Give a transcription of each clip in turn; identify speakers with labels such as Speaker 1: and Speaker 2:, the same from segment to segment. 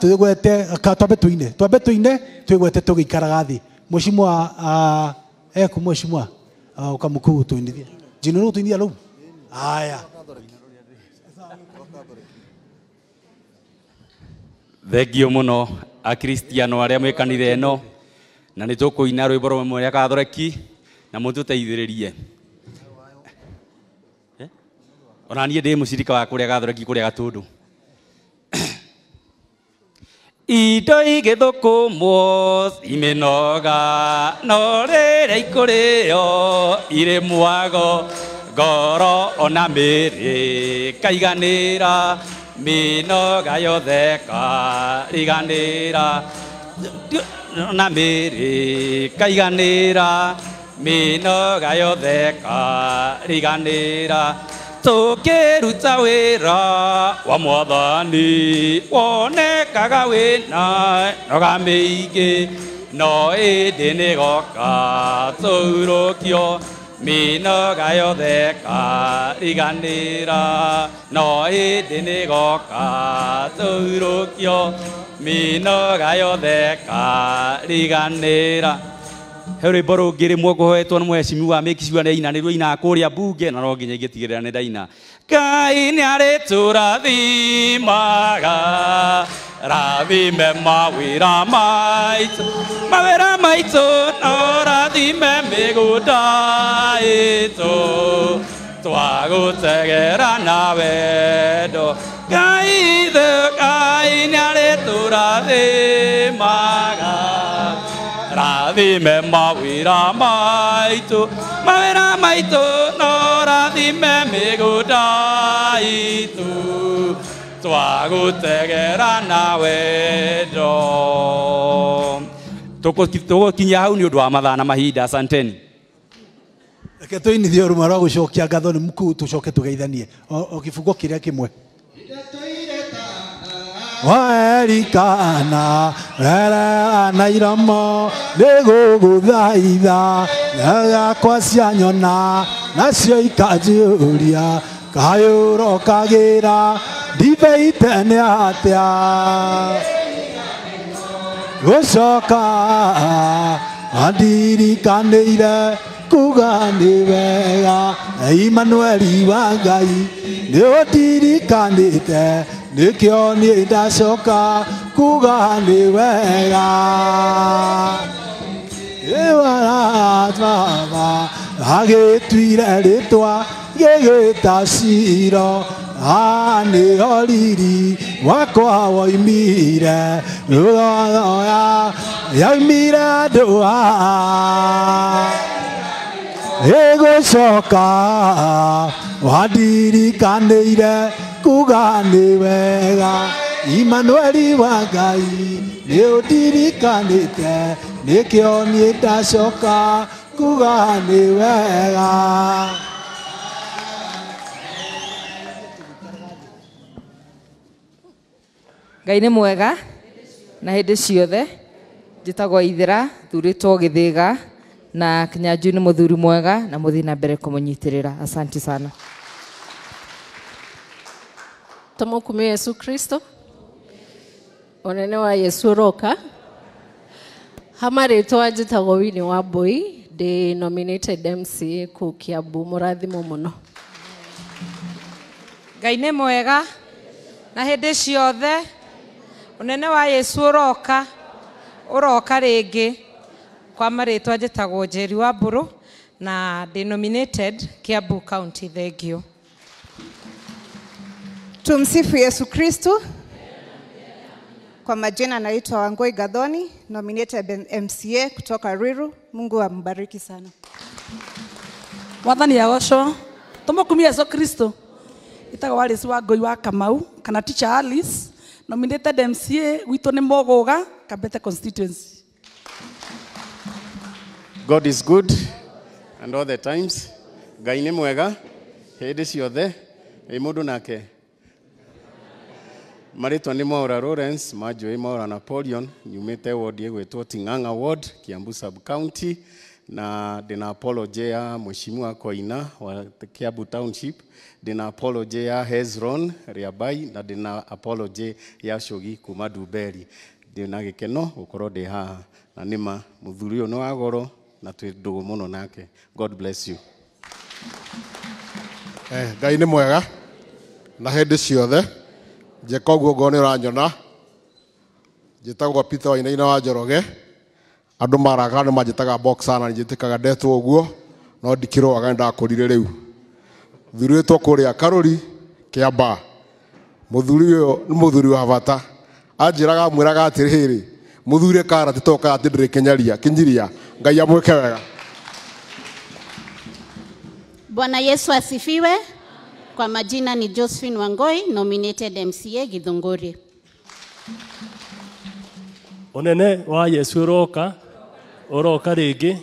Speaker 1: twigwete twambe tuine twambe tuine twigwete tugikaraga thi mushimwa eku mushimwa ukamukuu tuinithie jino ruu tuinithia ruu aya
Speaker 2: thengio muno akristiano aria mwikanire ino na nä tå kå ina rwä mbo rwamwe a kathoreki na må tå teithä rä rie ona niä ndä må cirika wa kå rä a gathoreki kå rä a gatå ndå indo igithukumwo imenoga no rĩrĩa ikũrĩo irĩ mwago ngoro ona mĩrĩ kaiganĩra mĩnoga yothe kariganĩra na mĩrĩ kaiganĩra mĩnoga yothe kariganĩra tokera utawĩra wa mwathani wonekaga wĩna noga mĩingĩ no ĩndĩ nĩgoka tũurũkio mĩnoga yothe kariganĩra no ĩndĩ nĩgoka tũurũkio mĩnoga yothe kariganĩra he rwä mbo rå ngä rä mwe ngå hoetwo nä mwecimi wa mä kicua nä aina nä ruo inaga rä a mbunge na no nginya ingä tigä rä ra nä ndaina kai nä arä tå rathimaga rathime mawä ra maitå mawä ra maitå no rathime mä gå nda itå twagå tegera na wendo ngai thä ngai nä arä tå rathimaga tu ma maitu mai tu no rathime mĩgũnda itũ twagũtegera na wendo kinya hau nĩ ũndũ wa mathana mahinda asanteni
Speaker 1: reke tũinithie rũmwe rwa gũcokia ngatho nĩ mũkuu tũcoke tũgeithanie o kĩbungo kĩrĩa kĩmwe waerikana werikana wereana iromo nĩgũgũthaitha gakwa cia nyona nacio ikanjĩũria kayũrokagĩra nditheite nĩ atĩa gũcoka andirikanĩire kuga nĩ wega imanueli wa ngai nĩũndirikanĩte nikio niĩ ndacoka kuga nĩ wega ĩwaratmama agĩtuire rĩtwa gĩgĩta ciro nĩ ho riri wakwa woimire rũgothoya yoimire ndũa ĩgũcoka wandirikanĩire kuuga ni wega imanueli wa ngai nĩ ũndirikanĩte nĩkĩo niĩ ndacoka kuga ni wega ngai nĩ mwega
Speaker 3: na hĩndĩ ciothe njĩtagwo ithĩra thurĩtwo gĩthĩga na kinyanjui nĩ mũthuri mwega na mũthiĩ na mbere kũmũnyitĩrĩra asanti sana kumi Yesu Kristo unene wa Yesu roka hama ritwa njitagwo wini wa mbui ndi nominated MC ku Kiambu murathimo muno ngai nä mwega na hä ndä ciothe å nene wa yesu å roka å roka rä ngä kwa marä twa njä tagwo njeri wa mbå na ndä nominated kä ambu county thengio Tumsifu Yesu Kristu. Kwa majina anaitwa Wangoi Gadhoni, nominated MCA kutoka riru Mungu ambariki sana. Mwathani yagoco tumukumia Yesu Kristo
Speaker 2: itaga Wallace Wangoi wa Kamau kana teacher Alice nominated MCA gwitå nä mogoga kabete constituency
Speaker 4: God is good and all the times ngai nä mwega hä ndä ciothe ä må nake maritwa nä maura lawrence manjå ä maura napoleon nyumä ward ĩgwĩtwo ting'ang'a ward kiambu sub county na ndina apology ya mheshimiwa koina wa kiambu township ndina apology ya hezron riabai na ndina apology ya shogi kuma dumberi ndina gikeno gukorwo ndi haha na nima muthuri uyu ni wa goro na twä ndå muno nake god bless you eh, ngai eh, nä mwega na hä ndä ciothe njeka koguo ngo nä å ranyona
Speaker 5: njätagwo peter wainaina wa njoroge andå maraga nä manjätaga boxana njä tä kaga ndetwo å guo no ndikä rwaga nä ndakå rire rä u thurä two kå rä a ri kä amba må thuri å yå nä må thuri wa bata anjä raga mwä raga atä rä rä må thurä karati toka atä ndä rä kenyaria ngai amwä ke wega
Speaker 3: bwana yesu asifiwe kwa majina ni Josephine Wangoi, nominated MCA Githunguri.
Speaker 2: Onene wa Yesu uroka uroka rege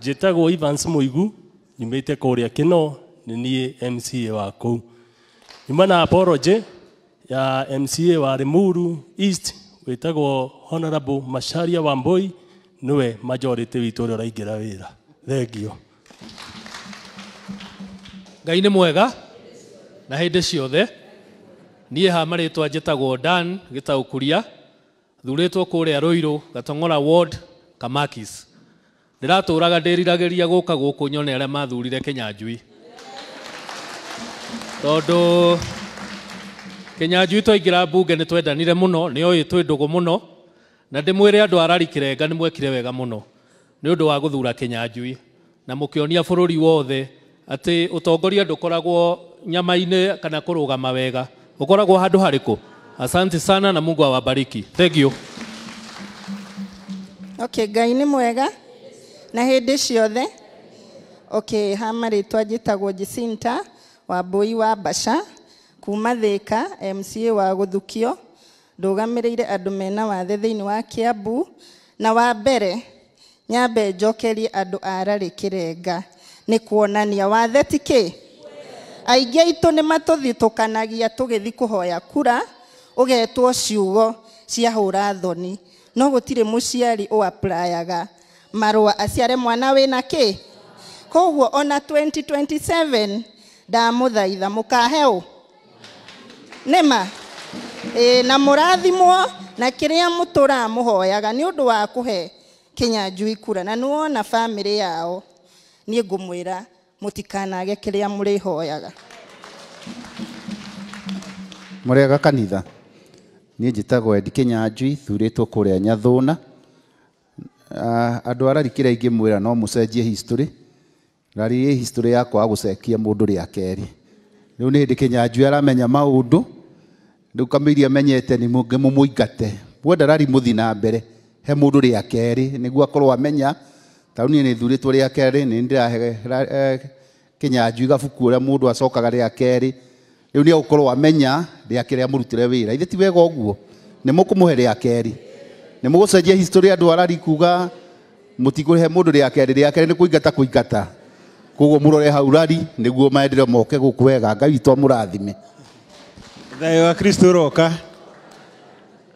Speaker 2: jitago Evans Muigu nyumite kuria kino ni ni MCA wa kuu nyuma na apology ya MCA wa Rimuru East witagwo Honorable Masharia Wamboi niwe majority witu uria uraingira wira thengio ngai nä mwega
Speaker 4: na hä ciothe niä ha marä njätagwo dan gä taå kuria thurä two kå rä a rå irå gatong'ora ward kamakis ndä ratå raga ndä riragä ria gå ka gå kå nyone arĩa mathurire kĩnyanjui tondå kĩnyanjui twaingä mbunge nä twendanire må no nä oä twä ndå må no na ndä mwä rä andå ararikä renga nä mwekire wega må no nä å ndå wa gå thura nyanjui na må kä onia bå rå ri wothe atä å tongoria ndå koragwo nyama-inä kana kå rå gama wega å koragwo handå harä kå asante sana na mungu awabariki thank you
Speaker 3: okay ngai nä mwega na hä ndä ciothe okay ha marä twa njä tagwo jicinta wa mbåi wa mbaca kuma thä ka mca wa gå thukio gamä rä ire andå mena wathe thä inä wa ambu na wa mbere nyambe njokerie andå ararä kä renga nä kuonania wathe ti kä kanagia tå gä matũthitũkanagia kå hoya kura getwo ciugo ra thoni no gũtirĩ mũciari marå a aciare mwana na kä koguo ona 2027 ndamũthaitha mũkaheũ nĩma e, na rathimwo na kĩrĩa hoyaga nä å ndå wa kũhe kĩnyanjui kura na bamä rä yao mwä ra mutikanage kiria murihoyaga
Speaker 2: murega kanitha niä njä tagwo endi kä nyanjui thurä kå rä a nyathåna andå ah, arari kä rä a mwä ra no må cenjie rari ä yakwa gå cekia må ndå rä a kerä rä u nä hä ndä kä nyanjui aramenya maå ndå rä u kamä menyete nä må må ingate rari må na mbere he må ndå rä a nä guo akorwo amenya tau niä nä thurätwo rä a kerä nä ndä eh, kĩnyanju igabuku ũrĩa mũndũ acokaga rĩa kerĩ rĩu nĩegũkorwo amenya rĩa kĩrĩa mũrutĩre wĩra ithe ti wega ũguo nĩ mũkũmũhe rĩa kerĩ nĩ mũgũcenjia history andũ arari kuga mũtikũhe mũndũ rĩa kerĩ rĩa kerĩ nĩ kũingata kũingata koguo mũrore hau rari nĩguo maendereo moke gũkũ wega ngai witũ amũrathime
Speaker 4: thayo wa kristo ũroka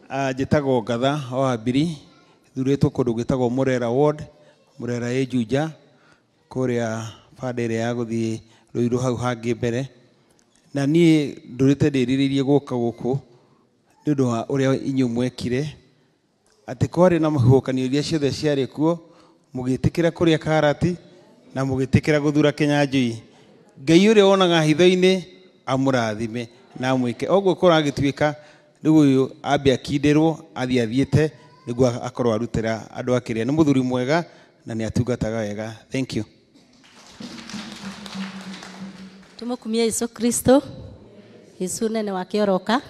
Speaker 4: ah, njĩtagwo ngatha wa mbiri thurĩtwo kũndũ gwĩtagwo mũrera ward murera ä njunja kå rä a banda ä rä a ya gå thiä rå irå hau hangä mbere na niä ndå rä te ndä rirä irie gå ka gå kå nä å ndå wa å rä a inyuä mwekire atä kwarä na iria ciothe ciarä kuo må gä tä kä ra kå rä a karati na må gä tä kä ra gå thura känyanjui ngai å rä a wonaga hitho-inä amå rathime na amwä ke oguo kå ragä tuä ka rä u å yå ambe akindä rwo athiä athiä te nä guo akorwo arutä ra andå akä rä a nä må thuri mwega na nä atungataga wega thank you
Speaker 3: kumia Yesu Kristo. Yesu nene wake oroka.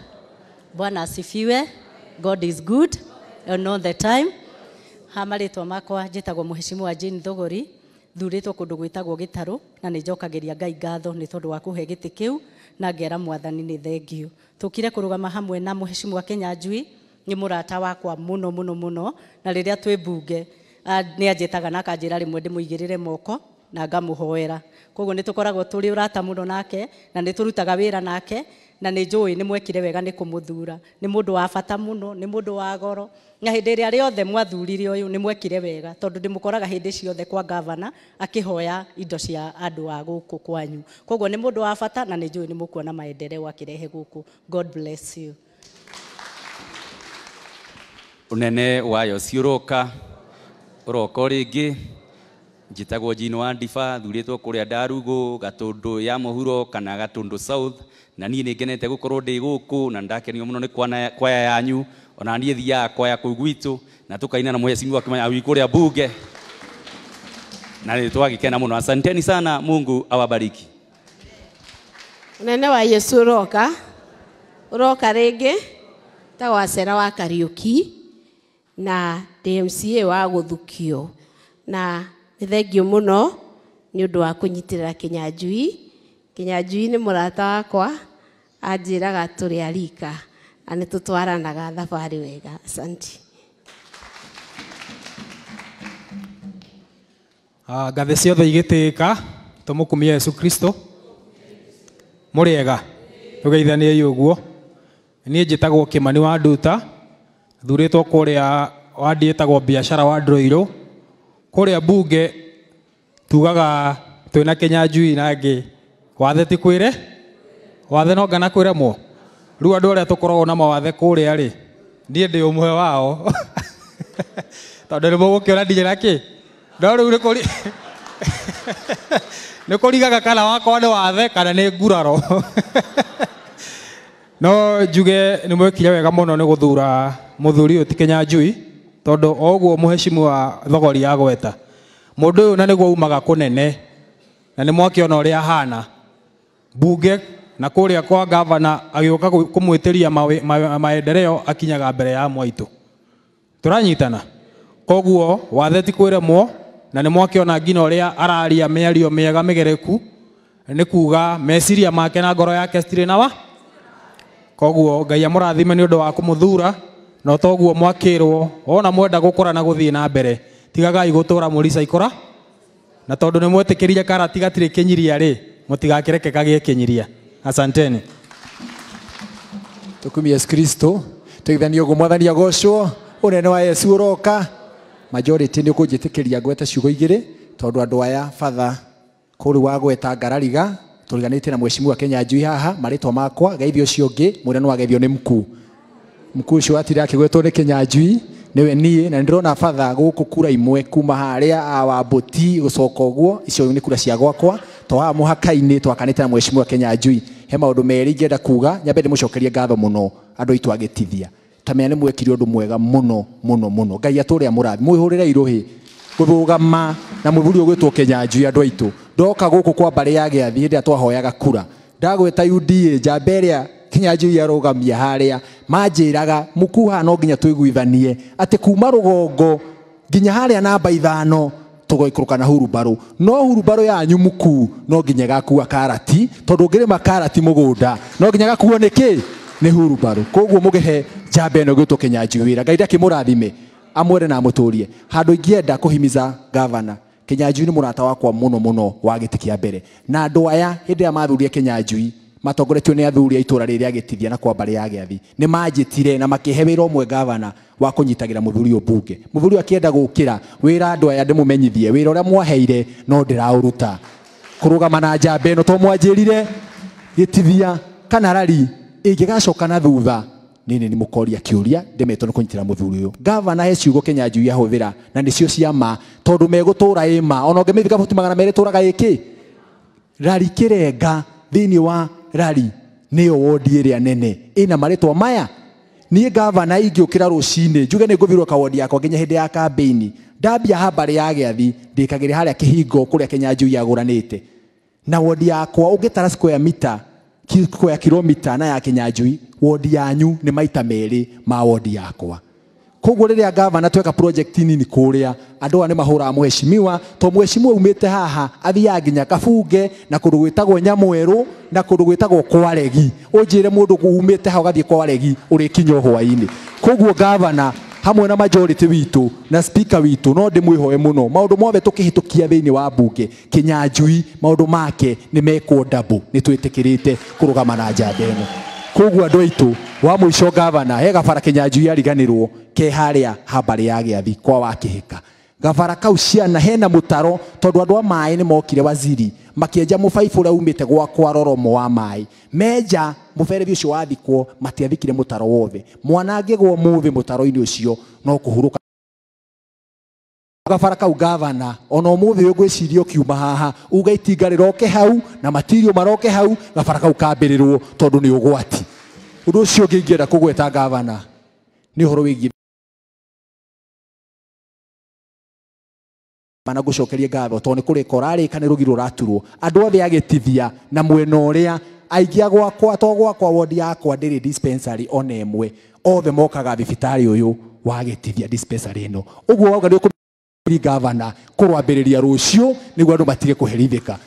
Speaker 3: Bwana asifiwe. God is good and all the time. two makwa njitagwo muheshimiwa Jane Thogori thuritwo kundu gwitagwo gitaru na ni njokagiria ngai ngatho ni tondu wa kuhe giti kiu na ngera mwathani ni thengiu tukire kurugama hamwe na wa Kenya Njui må rata wakwa muno muno muno na a twä mbunge Ah, nä anjätaga na akanjä rä mwe ndä må igä rä re moko na ngamuhoera koguo nä tukoragwo turi urata muno nake na nä turutaga wira nake na nä njå nä mwekire wega nä kå må thura nä må ndå wa bata må no nä må ndå wa goro na hä ndä ä rä a rä mwathurire å yå nä mwekire wega tondå ndä må koraga hä ndä ciothe kwa ngavana akä hoya indo cia andå wa gå kå kwanyu koguo nä må ndå wa bata na nä njå nä må kuona maendereo akä rehe gå kå god bless you
Speaker 2: unene wayo ciå uroko ringi njitagwo jino wa ndiba rä a ndarugå gatundu ya huro kana gatundu south na niä nä ngenete ndä gå kå na ndakenio no nä kwaya yanyu ona niä thiaga kwaya u gwitå na kaina na mheshimiwa kimanya rä a mbunge na kena twagĩkena mũno asanteni sana mungu awabariki
Speaker 3: nene wa yesu roka roka rĩngĩ ta wacera wa ki na DMCA wa guthukio na nä thengiå må no nä å ndå wa kå nyitä rä ra kä nyanjui nä må rata wakwa anjä raga tå rä a na nä tå twaranaga thabarä wega asanti
Speaker 4: ah, ngathe uh, ciothe igä tä ka tå må kumia yesu kristo må rä ega tå geithanie å guo niä njä tagwo kä mani wa nduta thurätwo kå rä a wandä ätagwo biacara wa ndå rå irå mbunge tugaga twä na kä nyanjui na ngä wathe ti kwä re wathe nongana kwä remwo rä u andå arä a tå koragwo na mawathe kå rä a rä niä ndä å mwe wao tondå nä mågå kä ona ndinyä nakä no rä u nä nä kå rigaga kana wakorwo nä wathe kana nä nguraro no njuge nä mwekire wega må no nä gå thura muthuri uti kenya kinya njui tondu oguo wa thogori ya gweta mundu uyu na niguo umaga kunene na ni mwaki ona uria ahana mbunge na kuria kwa gavana agiuka kumwitiria maendeleo akinyaga mbere ya mwaitu turanyitana koguo wathe ti kwiremwo na ni mwaki ona ngina uria araria mĩario miega migereku ni kuga meciria make na ngoro yake citirĩ nawa koguo ngai amũrathime ni ũndũ wa kumuthura no toguo mwakirwo ona mwenda gukura na guthii na mbere tigagai gutura murica ikora na tondu ni mwetikirie karati gatiri kinyiria ri mutigakireke kagie kinyiria asanteni
Speaker 5: kumi yesu kristo twithanio gu mwathani agocwo unene wa yesu roka majority ni ukunjitikiria ngwete ciugo igiri tondu andu aya father kuri wa gweta ngarariga turiganite na mweshimiwa Kenya njui haha maritwa makwa geithio cio ngi murenu wagethio ni mkuu mukushi watire akigwetwo ni kinyanjui niwe nie na ndirona batha guku kura imwe kuma haria awambuti usoko guo icio ni kura cia gwakwa to haha muhaka-ini twakanite na mweshimu mheshimiwa kinyanjui he maundu meri ngenda kuga nyambe ndimucokerie ngatho muno andu aitu agitithia tamenya ni mwekire undu mwega muno muno muno ngai ature amurathi mwihurire iruhi guthugama na muthuri ugwitwo kinyanjui andu aitu ndoka guku kwa mbari ya giathi hindi twahoyaga kura ndagweta UDA njamba iria kinya njui yarũgamia harĩa manjĩraga mũkuha no nginya twĩguithanie atĩ kuma rũgongo nginya harĩa namba ithano tũgoikũrũka na hurubaru no hurubaru yanyu mũkuu no nginya ĩgakua karati tondũ ũngĩrĩma karati mũgũnda no nginya gakuo nĩ kĩ nĩ hurumbarũ koguo mũgehe njamba ĩno gĩtwo kĩnyanji wĩra ngai ndakĩmũrathime amwere na amũtũrie handũ ingĩenda kũhimiza gavana kĩnyanjui nĩ mũrata wakwa mũno mũno wa gĩtĩ kĩa mbere na andũ aya hĩndĩ ĩrĩa mathurire kĩnyanjui matongoretio nä athuri a itå ra rä rä agätithia na kwamba rä agäathi nä manjätire na makä he wä gavana wa kunyitagira muthuri ra må thuri å mbunge må thuri akä gå kä aya ndä må menyithie mwaheire no ndä raå ruta kå rå gama na njamba ä to mwanjä rire kana rari ä na thutha nini ni må koria kä ni kunyitira muthuri nä kå gavana he ciugo kenya njui ahå thä na nä cio ciama tondu megutura ima ona å futi magana merä turaga raga ä kirenga rarikä wa rari niyo wodi iria nene ina maritwa maya niä ra rå cinä njuge nä ngå thirwo kawodi yakwa nginya hä ndä ya kambäini ndambia hambarä ya gä athi ndä kagä rä harä a kä hingo kå rä a känyanjui agå ranä te na wondi yakwa å ngä tara square mita ya kiromita na ya känyanjui wondi yanyu nä maita merä ma wondi yakwa koguo riria gavana tweka project nini kuria andu aya ni mahuraga muheshimiwa to muheshimiwa umite haha athiaga nginya kabunge na gwä tagwo nyamweru na kundu gwitagwo kwaregi unjire mundu umite ha ugathii kwaregi å hwainä koguo gavana hamwe na majority witu na speaker witu no ndimwihoe muno maundu mothe thä thiini wa mbunge maå ndå make ni mekwo ndabu kå rå gama na njamba no koguo andå aitå wa må ico gavana he gabara kĩnyanju yariganĩrwo ke a habarĩ ya athi kwa ka gabara kau ciana hena taro tondå andå a maä nä mokire waziri makĩenja mũbaibũ ũrĩa umĩte gwakwa roromo wa maĩ menja å cio wathikwo matiathikire taro wothe mwana angĩgwo mũthĩ mũtaro å cio no hurå gabara kau gavana ona umuthi uyu ngwiciria kiuma haha uga itinga riroke hau na matirio maroke hau gabara kau kambirirwo tondu ni ugwati undu ucio ungi ingienda kugweta gavana ni uhoro wigie mana gucokerie ngatho tondu ni kurika urarika ni rugi ruraturwo andu othe agitithia na mwena uria aingia gwakwa to gwakwa wondi yakwa ndiri dispensary ona imwe othe mokaga thibitarĩ ũyũ wagĩtithia dispensary ĩno ũguo wauga free governor kurwambiriria rucio niguo andu matige kuherithika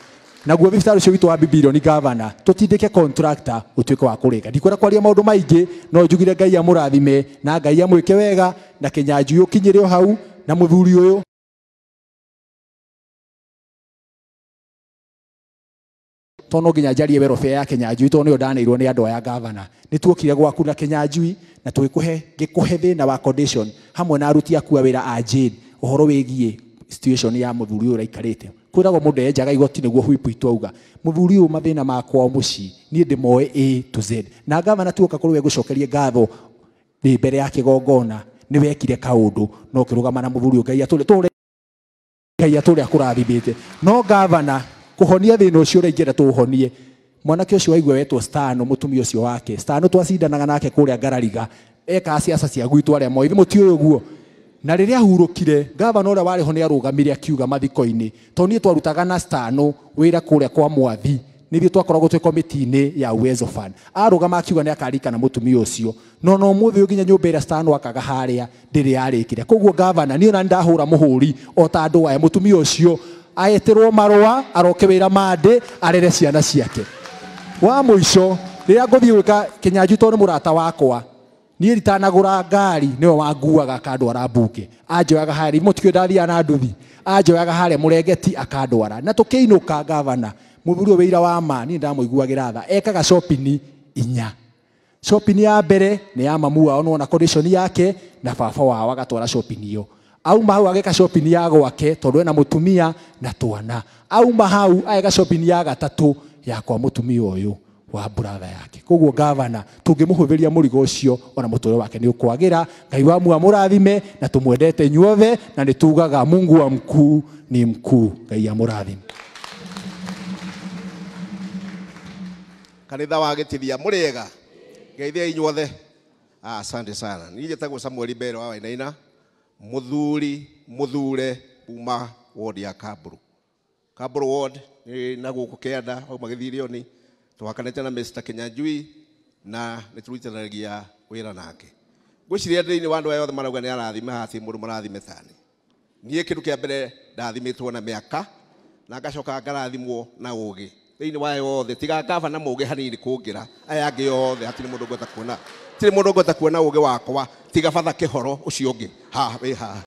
Speaker 5: naguo thibitarä å cio witå wa bibirioni gavana tå contractor å tuä ke wa kå rä ga ndikwenda kwaria maå ndå no njugire ngai amå rathime na ngai amwä ke wega na kä ukinyire å kinyä re hau na må thuri å yå to no nginya njarie werobea ya kĩnyanjui to nĩyo ndanĩirwo nĩ andũ aya gavana nĩ tuokire gwaku na kĩnyanjui na tũgĩkũhe ngĩkũhe thĩna wa condition hamwe na aruti kuwa a wĩra uhoro wegie situation ya muthuri uyu raikarite kwiragwo mundu ejaga igoti niguo huipu itwauga muthuri uyu mathina makwa muci nie ndimoe a to z na gavana tuoka kuri we gucokerie gatho ni mbere ya kigongona ni wekire kaundu no kirugama na muthuri ngai atule tule ngai atule akurathimite no gavana kuhonia thina ucio uraingire tuhonie mwanake ucio waigua wetwo stano mutumia ucio wake stano twacindanaga nake kuria ngarariga eka ciaca cia gwitw aria moithi muti uyu guo na rä rä a hurukire gavana å rä a warä ho nä arå akiuga mathiko-inä tondå niä twarutaga na stano wä ra kå rä a kwa mwathi nä thiä twakoragwo twä komiti-inä ya uwezo fan arå gama akiuga nä akaririkana må tumia å cio no no må thä å nginya nyå mba ä rä stano akaga harä a ndä rä yarä kä re koguo gavana niä ona nä ndahå ra må hå ri o ta andå aya må tumia å cio aeterwo marũa aroke wĩra mandĩ arere ciana ciake wa mũico rĩrĩa ngũthiĩ gwĩka kĩnyanju tondũ nĩ mũrata wakwa niä ritanagå ra ngari nä we wanguaga akandwara mbunge anjoyaga harä må tikio ndathiaga na nduthi anjoyaga harä må rengeti akandwara na tå kä inå ka ngavana må thuri wä ira wa ma niä ndamå iguagä ra tha ekaga copini inya copini ya mbere nä ya mamu wao nona kondicioni yake na baba wao agatwara copini ä yo auma hau ageka copini ya gwake tondå ena må tumia na twana auma hau ageka copini ya gatatå yakwa må tumia å yå wa brava yake koguo gavana tungimuhuviria murigo ucio ona muturo wake ni ukwagira ngai wa mu amurathime na tumwendete nyuothe na ni tugaga mungu wa mkuu ni mkuu ngai amurathime kanitha wa gitithia muriega ngeithiai inyuothe ah, asante ah, sana nijetagwo samueli mbero wa wainaina muthuri muthure uma wodi ya kaburu kaburu ward ni naguku kenda au magithirio twakanete na Mr. Kinyanjui na wä ra nake ngwiciria ndä-inä wa andå aya othe marauga nä arathime haci må ndå marathime tani niä kä ndå kä a mbere ndathimä na mä aka na ngacoka ngarathimwo na å gä thä-inä wayo othe tiga ngabana må gä hanini kå ngä ra aya angä yothe hatirä må ndå ngota kuona tirä må ndå ngota kuona å gä wakwa tiga kä horo å cio ngä ha wä haha